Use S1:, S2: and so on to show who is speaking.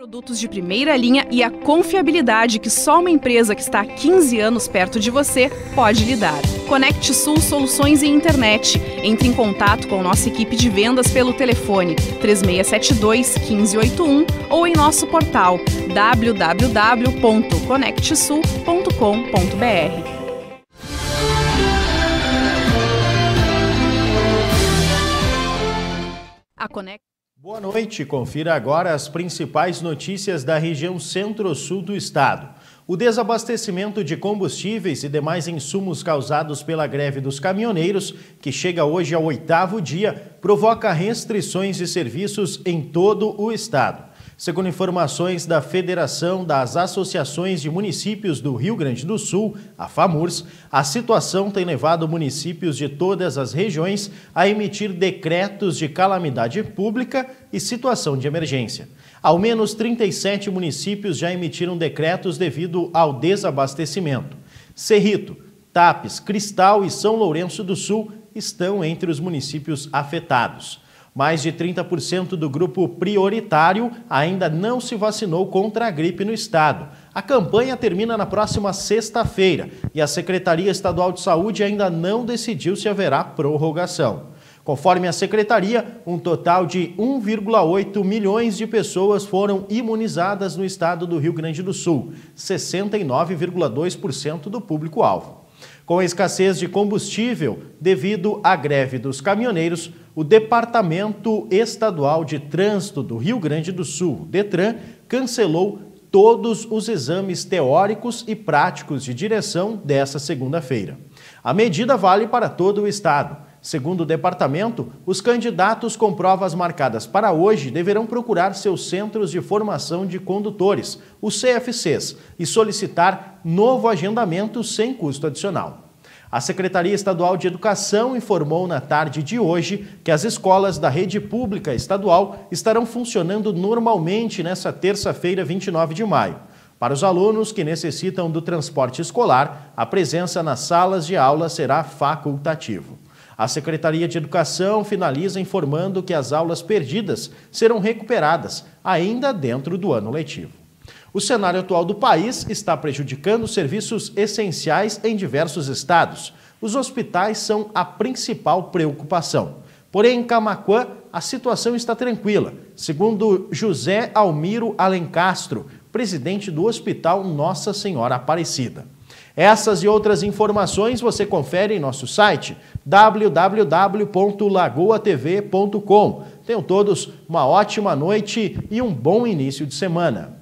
S1: Produtos de primeira linha e a confiabilidade que só uma empresa que está há 15 anos perto de você pode lhe dar. Conecte Sul Soluções e Internet. Entre em contato com nossa equipe de vendas pelo telefone 3672 1581 ou em nosso portal www.conectsul.com.br. A Conect
S2: Boa noite. Confira agora as principais notícias da região centro-sul do estado. O desabastecimento de combustíveis e demais insumos causados pela greve dos caminhoneiros, que chega hoje ao oitavo dia, provoca restrições de serviços em todo o estado. Segundo informações da Federação das Associações de Municípios do Rio Grande do Sul, a FAMURS, a situação tem levado municípios de todas as regiões a emitir decretos de calamidade pública e situação de emergência. Ao menos 37 municípios já emitiram decretos devido ao desabastecimento. Cerrito, Tapes, Cristal e São Lourenço do Sul estão entre os municípios afetados. Mais de 30% do grupo prioritário ainda não se vacinou contra a gripe no estado. A campanha termina na próxima sexta-feira e a Secretaria Estadual de Saúde ainda não decidiu se haverá prorrogação. Conforme a secretaria, um total de 1,8 milhões de pessoas foram imunizadas no estado do Rio Grande do Sul, 69,2% do público-alvo. Com a escassez de combustível devido à greve dos caminhoneiros, o Departamento Estadual de Trânsito do Rio Grande do Sul, Detran, cancelou todos os exames teóricos e práticos de direção desta segunda-feira. A medida vale para todo o estado. Segundo o departamento, os candidatos com provas marcadas para hoje deverão procurar seus centros de formação de condutores, os CFCs, e solicitar novo agendamento sem custo adicional. A Secretaria Estadual de Educação informou na tarde de hoje que as escolas da rede pública estadual estarão funcionando normalmente nesta terça-feira, 29 de maio. Para os alunos que necessitam do transporte escolar, a presença nas salas de aula será facultativa. A Secretaria de Educação finaliza informando que as aulas perdidas serão recuperadas ainda dentro do ano letivo. O cenário atual do país está prejudicando serviços essenciais em diversos estados. Os hospitais são a principal preocupação. Porém, em Camacuã, a situação está tranquila, segundo José Almiro Alencastro, presidente do Hospital Nossa Senhora Aparecida. Essas e outras informações você confere em nosso site www.lagoatv.com. Tenham todos uma ótima noite e um bom início de semana.